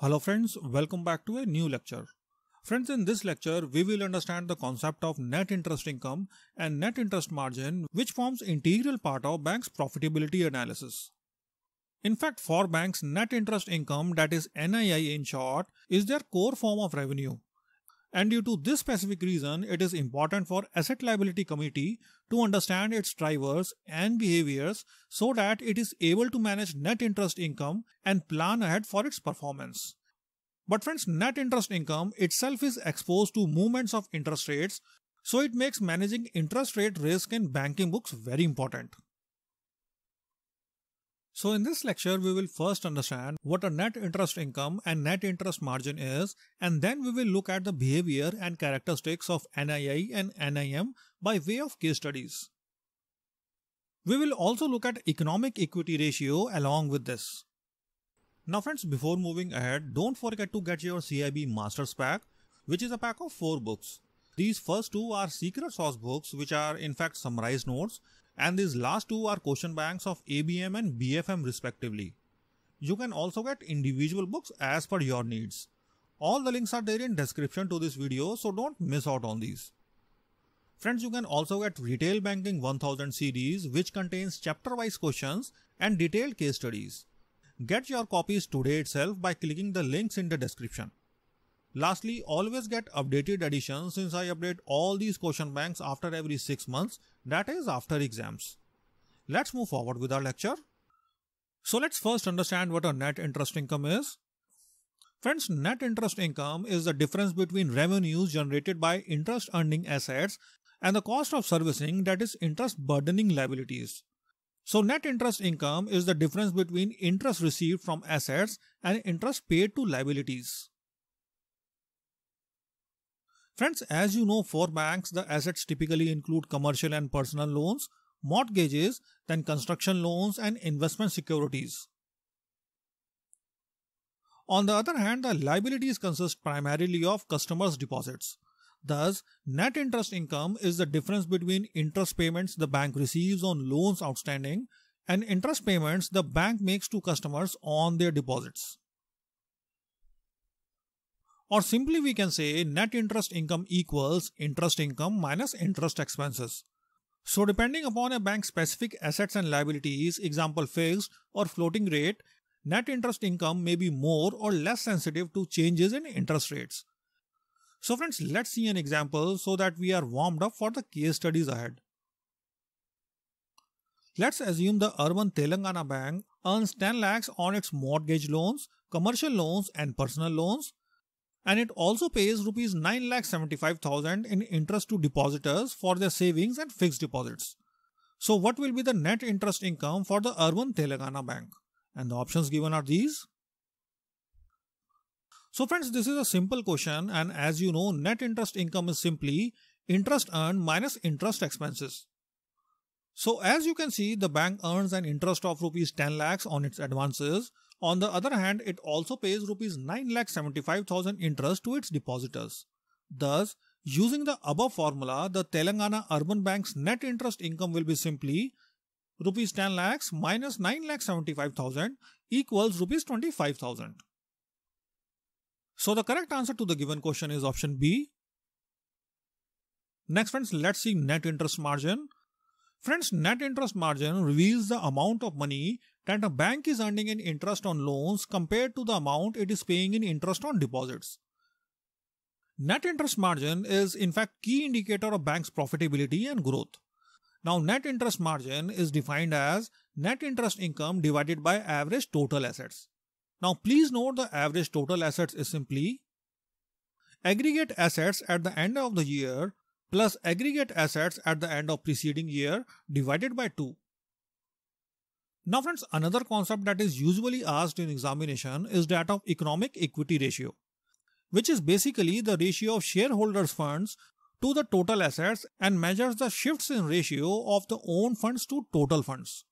Hello friends, welcome back to a new lecture. Friends, in this lecture, we will understand the concept of net interest income and net interest margin which forms integral part of bank's profitability analysis. In fact, for banks, net interest income that is NII in short is their core form of revenue. And due to this specific reason, it is important for Asset Liability Committee to understand its drivers and behaviors so that it is able to manage net interest income and plan ahead for its performance. But friends, net interest income itself is exposed to movements of interest rates, so it makes managing interest rate risk in banking books very important. So in this lecture, we will first understand what a net interest income and net interest margin is and then we will look at the behavior and characteristics of NII and NIM by way of case studies. We will also look at economic equity ratio along with this. Now friends, before moving ahead, don't forget to get your CIB Masters pack, which is a pack of 4 books. These first two are secret source books which are in fact summarized notes and these last two are question banks of ABM and BFM respectively. You can also get individual books as per your needs. All the links are there in description to this video so don't miss out on these. Friends, you can also get Retail Banking 1000 series which contains chapter wise questions and detailed case studies. Get your copies today itself by clicking the links in the description. Lastly, always get updated editions since I update all these question banks after every 6 months, that is after exams. Let's move forward with our lecture. So let's first understand what a net interest income is. Friends, net interest income is the difference between revenues generated by interest earning assets and the cost of servicing that is interest burdening liabilities. So net interest income is the difference between interest received from assets and interest paid to liabilities. Friends, as you know, for banks, the assets typically include commercial and personal loans, mortgages, then construction loans and investment securities. On the other hand, the liabilities consist primarily of customers' deposits. Thus, net interest income is the difference between interest payments the bank receives on loans outstanding and interest payments the bank makes to customers on their deposits. Or simply we can say net interest income equals interest income minus interest expenses. So depending upon a bank's specific assets and liabilities, example fixed or floating rate, net interest income may be more or less sensitive to changes in interest rates. So friends, let's see an example so that we are warmed up for the case studies ahead. Let's assume the urban Telangana bank earns 10 lakhs on its mortgage loans, commercial loans and personal loans and it also pays rupees 9,75,000 in interest to depositors for their savings and fixed deposits. So what will be the net interest income for the Urban Telangana Bank? And the options given are these. So friends, this is a simple question and as you know, net interest income is simply interest earned minus interest expenses. So as you can see, the bank earns an interest of rupees 10 lakhs on its advances on the other hand, it also pays rupees 9,75,000 interest to its depositors. Thus, using the above formula, the Telangana Urban Bank's net interest income will be simply rupees 10 lakhs minus 9 lakh 75,000 equals rupees 25,000. So the correct answer to the given question is option B. Next friends, let's see net interest margin. Friends, net interest margin reveals the amount of money that a bank is earning in interest on loans compared to the amount it is paying in interest on deposits. Net interest margin is in fact key indicator of bank's profitability and growth. Now net interest margin is defined as net interest income divided by average total assets. Now please note the average total assets is simply aggregate assets at the end of the year plus aggregate assets at the end of preceding year divided by 2. Now friends, another concept that is usually asked in examination is that of economic equity ratio, which is basically the ratio of shareholders funds to the total assets and measures the shifts in ratio of the own funds to total funds.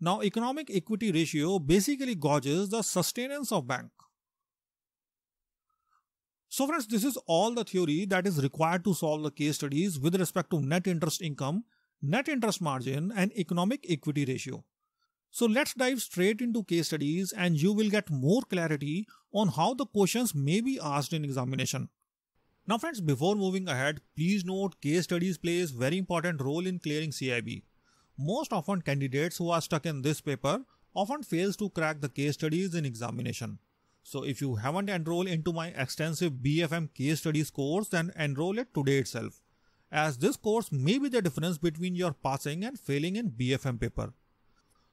Now economic equity ratio basically gauges the sustenance of bank. So friends, this is all the theory that is required to solve the case studies with respect to net interest income net interest margin and economic equity ratio. So let's dive straight into case studies and you will get more clarity on how the questions may be asked in examination. Now friends, before moving ahead, please note case studies plays very important role in clearing CIB. Most often candidates who are stuck in this paper often fails to crack the case studies in examination. So if you haven't enrolled into my extensive BFM case studies course, then enroll it today itself as this course may be the difference between your passing and failing in BFM paper.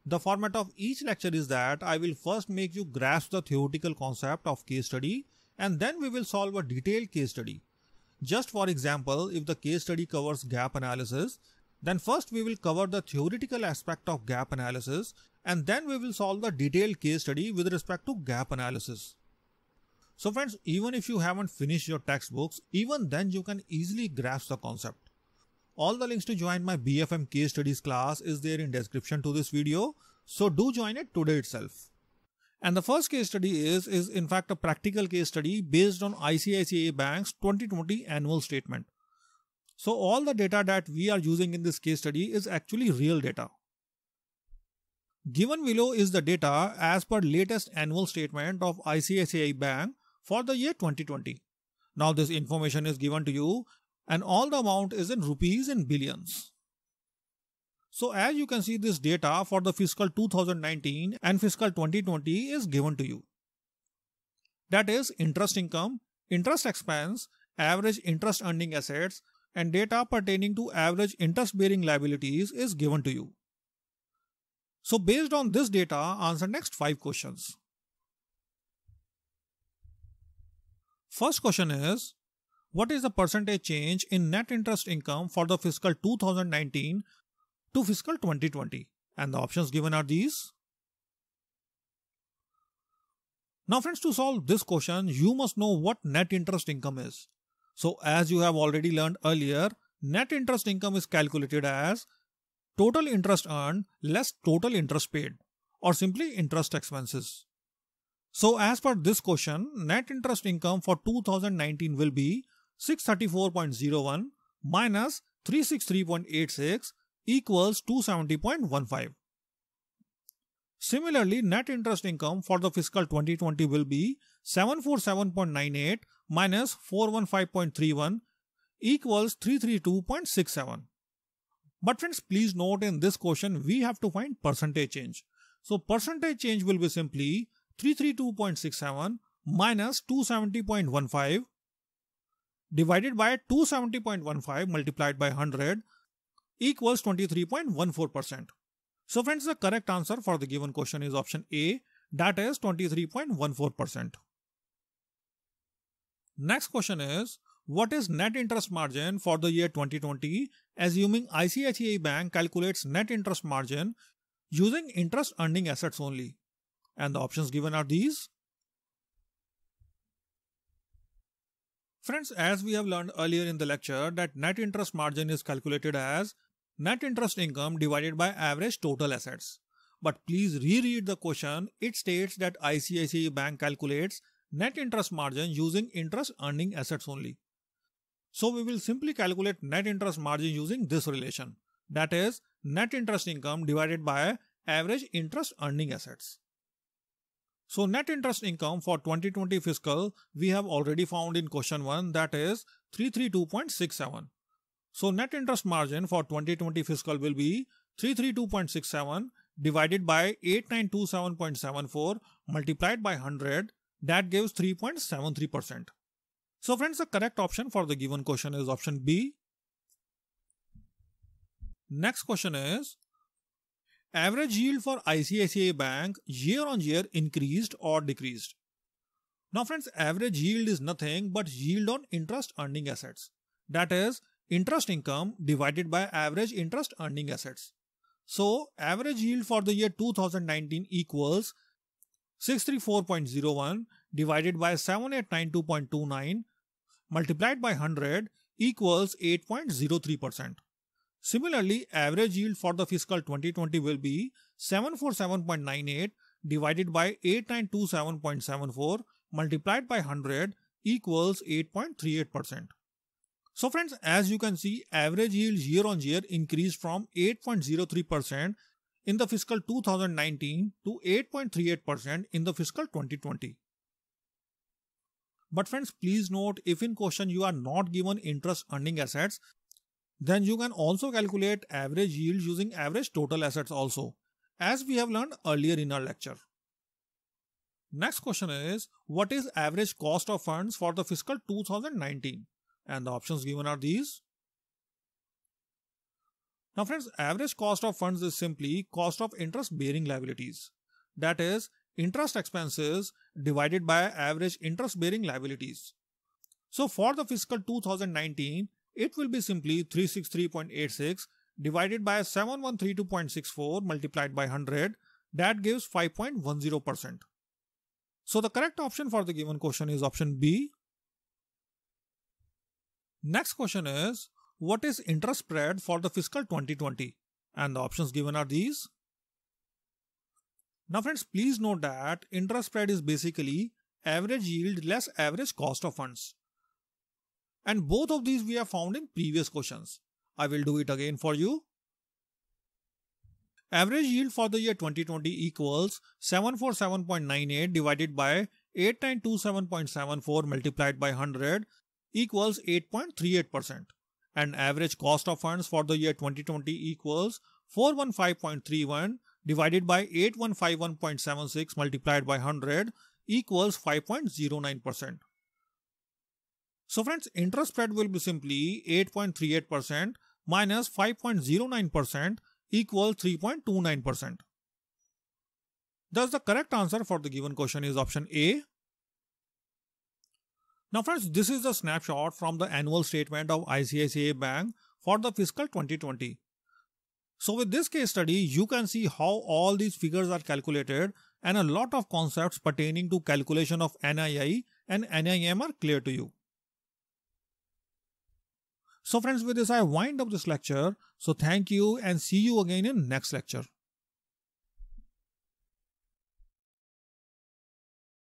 The format of each lecture is that I will first make you grasp the theoretical concept of case study and then we will solve a detailed case study. Just for example, if the case study covers gap analysis, then first we will cover the theoretical aspect of gap analysis and then we will solve the detailed case study with respect to gap analysis. So friends, even if you haven't finished your textbooks, even then you can easily grasp the concept. All the links to join my BFM case studies class is there in description to this video. So do join it today itself. And the first case study is, is in fact a practical case study based on ICICA Bank's 2020 annual statement. So all the data that we are using in this case study is actually real data. Given below is the data as per latest annual statement of ICICI Bank for the year 2020. Now this information is given to you and all the amount is in rupees in billions. So as you can see this data for the fiscal 2019 and fiscal 2020 is given to you. That is interest income, interest expense, average interest earning assets and data pertaining to average interest bearing liabilities is given to you. So based on this data answer next 5 questions. First question is, what is the percentage change in net interest income for the fiscal 2019 to fiscal 2020? And the options given are these. Now friends, to solve this question, you must know what net interest income is. So as you have already learned earlier, net interest income is calculated as total interest earned less total interest paid or simply interest expenses. So as per this question, net interest income for 2019 will be 634.01 minus 363.86 equals 270.15. Similarly, net interest income for the fiscal 2020 will be 747.98 minus 415.31 equals 332.67. But friends, please note in this question, we have to find percentage change. So percentage change will be simply 332.67 minus 270.15 divided by 270.15 multiplied by 100 equals 23.14%. So friends, the correct answer for the given question is option A, that is 23.14%. Next question is, what is net interest margin for the year 2020 assuming ICICI bank calculates net interest margin using interest earning assets only? And the options given are these. Friends, as we have learned earlier in the lecture that net interest margin is calculated as net interest income divided by average total assets. But please reread the question. It states that ICICI Bank calculates net interest margin using interest earning assets only. So we will simply calculate net interest margin using this relation. That is net interest income divided by average interest earning assets. So net interest income for 2020 fiscal we have already found in question 1 that is 332.67. So net interest margin for 2020 fiscal will be 332.67 divided by 8927.74 multiplied by 100 that gives 3.73%. So friends the correct option for the given question is option B. Next question is Average yield for ICICI Bank year on year increased or decreased. Now friends, average yield is nothing but yield on interest earning assets. That is interest income divided by average interest earning assets. So average yield for the year 2019 equals 634.01 divided by 7892.29 multiplied by 100 equals 8.03%. Similarly, average yield for the fiscal 2020 will be 747.98 divided by 8927.74 multiplied by 100 equals 8.38%. So friends, as you can see, average yields year on year increased from 8.03% in the fiscal 2019 to 8.38% in the fiscal 2020. But friends, please note if in question you are not given interest earning assets, then you can also calculate average yield using average total assets also, as we have learned earlier in our lecture. Next question is, what is average cost of funds for the fiscal 2019? And the options given are these. Now friends, average cost of funds is simply cost of interest bearing liabilities. That is, interest expenses divided by average interest bearing liabilities. So for the fiscal 2019, it will be simply 363.86 divided by 7132.64 multiplied by 100 that gives 5.10%. So the correct option for the given question is option B. Next question is what is interest spread for the fiscal 2020 and the options given are these. Now friends please note that interest spread is basically average yield less average cost of funds. And both of these we have found in previous questions. I will do it again for you. Average yield for the year 2020 equals 747.98 divided by 8927.74 multiplied by 100 equals 8.38% and average cost of funds for the year 2020 equals 415.31 divided by 8151.76 multiplied by 100 equals 5.09%. So friends, interest spread will be simply 8.38% minus 5.09% equals 3.29%. Thus, the correct answer for the given question is option A. Now friends, this is the snapshot from the annual statement of ICICI Bank for the fiscal 2020. So with this case study, you can see how all these figures are calculated and a lot of concepts pertaining to calculation of NII and NIM are clear to you. So friends, with this I wind up this lecture. So thank you and see you again in next lecture.